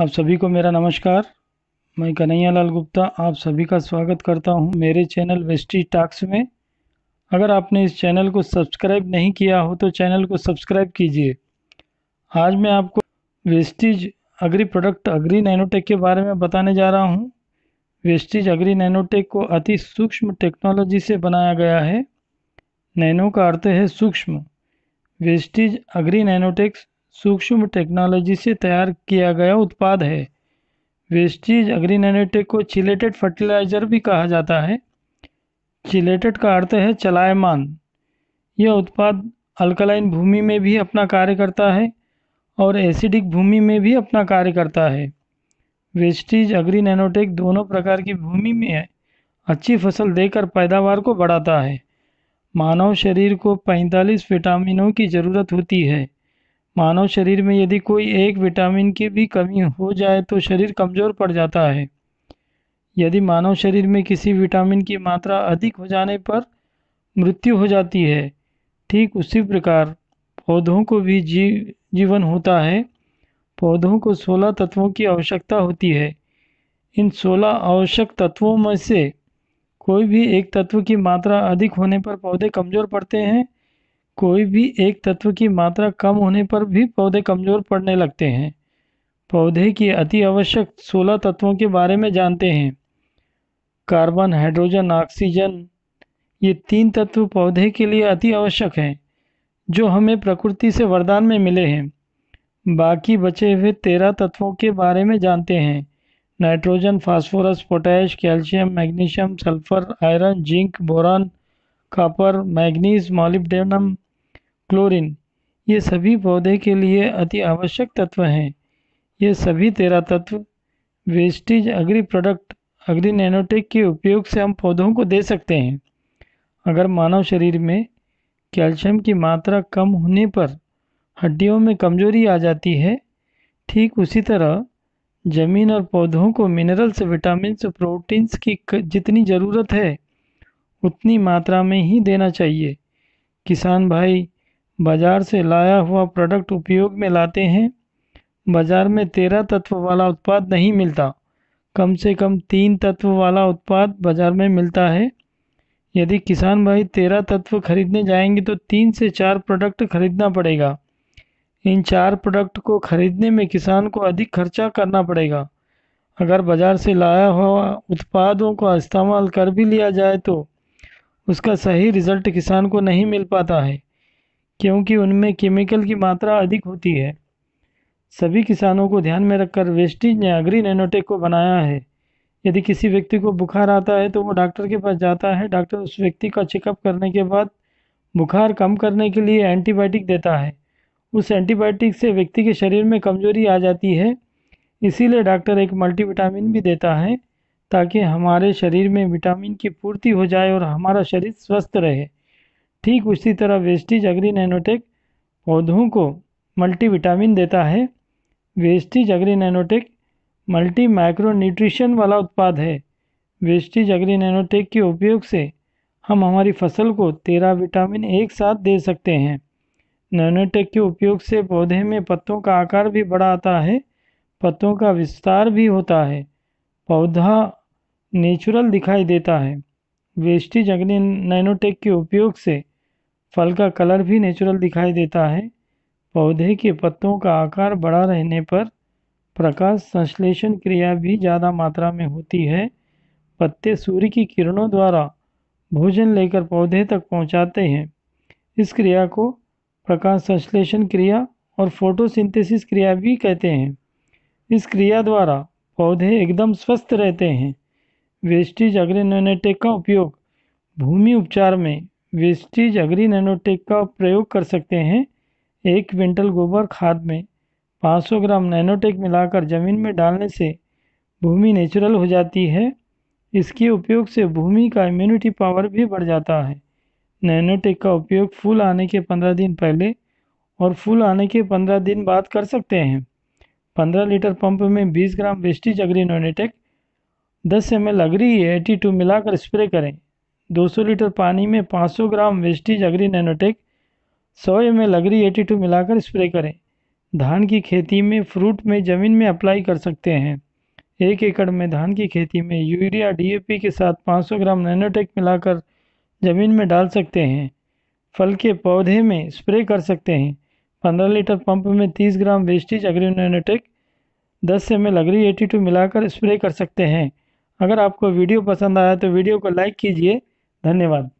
आप सभी को मेरा नमस्कार मैं कन्हैया लाल गुप्ता आप सभी का स्वागत करता हूं मेरे चैनल वेस्टी टाक्स में अगर आपने इस चैनल को सब्सक्राइब नहीं किया हो तो चैनल को सब्सक्राइब कीजिए आज मैं आपको Vestige agri product agri nanotech के बारे में बताने जा रहा हूं वेस्टीज अग्री नैनोटेक को अति सूक्ष्म टेक्नोलॉजी से बनाया गया है नैनो का अर्थ है सूक्ष्म वेस्टिज अग्री नैनोटेक्स सूक्ष्म टेक्नोलॉजी से तैयार किया गया उत्पाद है वेस्टीज एग्रीनेनेटेक को चिलेटेड फर्टिलाइजर भी कहा जाता है चिलेटेड का अर्थ है चलायमान यह उत्पाद अल्कलाइन भूमि में भी अपना कार्य करता है और एसिडिक भूमि में भी अपना कार्य करता है वेस्टीज अग्री नैनोटेक दोनों प्रकार की भूमि में अच्छी फसल देकर पैदावार को बढ़ाता है मानव शरीर को 45 विटामिनों की ज़रूरत होती है मानव शरीर में यदि कोई एक विटामिन की भी कमी हो जाए तो शरीर कमज़ोर पड़ जाता है यदि मानव शरीर में किसी विटामिन की मात्रा अधिक हो जाने पर मृत्यु हो जाती है ठीक उसी प्रकार पौधों को भी जी जीवन होता है पौधों को सोलह तत्वों की आवश्यकता होती है इन सोलह आवश्यक तत्वों में से कोई भी एक तत्व की मात्रा अधिक होने पर पौधे कमज़ोर पड़ते हैं कोई भी एक तत्व की मात्रा कम होने पर भी पौधे कमज़ोर पड़ने लगते हैं पौधे के अति आवश्यक सोलह तत्वों के बारे में जानते हैं कार्बन हाइड्रोजन ऑक्सीजन ये तीन तत्व पौधे के लिए अति आवश्यक हैं जो हमें प्रकृति से वरदान में मिले हैं बाकी बचे हुए तेरह तत्वों के बारे में जानते हैं nitrogen phosphorus potash calcium magnesium sulphur iron zinc boron copper manganese molybdenum chlorine ये सभी पौधे के लिए अति आवश्यक तत्व हैं ये सभी तेरह तत्व Vestige agri product agri nanotech के उपयोग से हम पौधों को दे सकते हैं अगर मानव शरीर में कैल्शियम की मात्रा कम होने पर हड्डियों में कमजोरी आ जाती है ठीक उसी तरह जमीन और पौधों को मिनरल्स विटामिन प्रोटीन्स की जितनी ज़रूरत है उतनी मात्रा में ही देना चाहिए किसान भाई बाज़ार से लाया हुआ प्रोडक्ट उपयोग में लाते हैं बाज़ार में तेरह तत्व वाला उत्पाद नहीं मिलता कम से कम तीन तत्व वाला उत्पाद बाज़ार में मिलता है यदि किसान भाई तेरह तत्व खरीदने जाएंगे तो तीन से चार प्रोडक्ट खरीदना पड़ेगा इन चार प्रोडक्ट को खरीदने में किसान को अधिक खर्चा करना पड़ेगा अगर बाज़ार से लाया हुआ उत्पादों का इस्तेमाल कर भी लिया जाए तो उसका सही रिज़ल्ट किसान को नहीं मिल पाता है क्योंकि उनमें केमिकल की मात्रा अधिक होती है सभी किसानों को ध्यान में रखकर वेस्टिज ने अग्री नैनोटेक को बनाया है यदि किसी व्यक्ति को बुखार आता है तो वो डॉक्टर के पास जाता है डॉक्टर उस व्यक्ति का चेकअप करने के बाद बुखार कम करने के लिए एंटीबायोटिक देता है उस एंटीबायोटिक से व्यक्ति के शरीर में कमजोरी आ जाती है इसीलिए डॉक्टर एक मल्टीविटामिन भी देता है ताकि हमारे शरीर में विटामिन की पूर्ति हो जाए और हमारा शरीर स्वस्थ रहे ठीक उसी तरह वेस्टिज अग्री नैनोटेक पौधों को मल्टी विटामिन देता है Vestige agri nanotech multi micro nutrition वाला उत्पाद है वेस्टिज अग्री नैनोटेक के उपयोग से हम हमारी फसल को तेरह विटामिन एक साथ दे सकते हैं नैनोटेक के उपयोग से पौधे में पत्तों का आकार भी बढ़ाता है पत्तों का विस्तार भी होता है पौधा नेचुरल दिखाई देता है वेस्टिज अग्नि नैनोटेक के उपयोग से फल का कलर भी नेचुरल दिखाई देता है पौधे के पत्तों का आकार बड़ा रहने पर प्रकाश संश्लेषण क्रिया भी ज़्यादा मात्रा में होती है पत्ते सूर्य की किरणों द्वारा भोजन लेकर पौधे तक पहुंचाते हैं इस क्रिया को प्रकाश संश्लेषण क्रिया और फोटोसिंथेसिस क्रिया भी कहते हैं इस क्रिया द्वारा पौधे एकदम स्वस्थ रहते हैं वेस्टिज अग्री नैनोटेक का उपयोग भूमि उपचार में वेस्टिज अग्री नैनोटेक का प्रयोग कर सकते हैं एक क्विंटल गोबर खाद में 500 ग्राम नैनोटेक मिलाकर ज़मीन में डालने से भूमि नेचुरल हो जाती है इसके उपयोग से भूमि का इम्यूनिटी पावर भी बढ़ जाता है नैनोटेक का उपयोग फूल आने के पंद्रह दिन पहले और फूल आने के पंद्रह दिन बाद कर सकते हैं पंद्रह लीटर पंप में बीस ग्राम वेस्टिज अग्री नैनोटेक दस एम लग रही है एटी टू मिलाकर स्प्रे करें 200 लीटर पानी में 500 gram Vestige agri nanotech 100 M लग रही एटी टू मिलाकर स्प्रे करें धान की खेती में फ्रूट में ज़मीन में अप्लाई कर सकते हैं एक एकड़ में धान की खेती में यूरिया डीएपी के साथ 500 ग्राम नैनोटेक मिलाकर ज़मीन में डाल सकते हैं फल के पौधे में स्प्रे कर सकते हैं 15 लीटर पंप में 30 gram Vestige agri nanotech 10 M L लगरी एटी टू मिलाकर स्प्रे कर सकते हैं अगर आपको वीडियो पसंद आया तो वीडियो को लाइक कीजिए धन्यवाद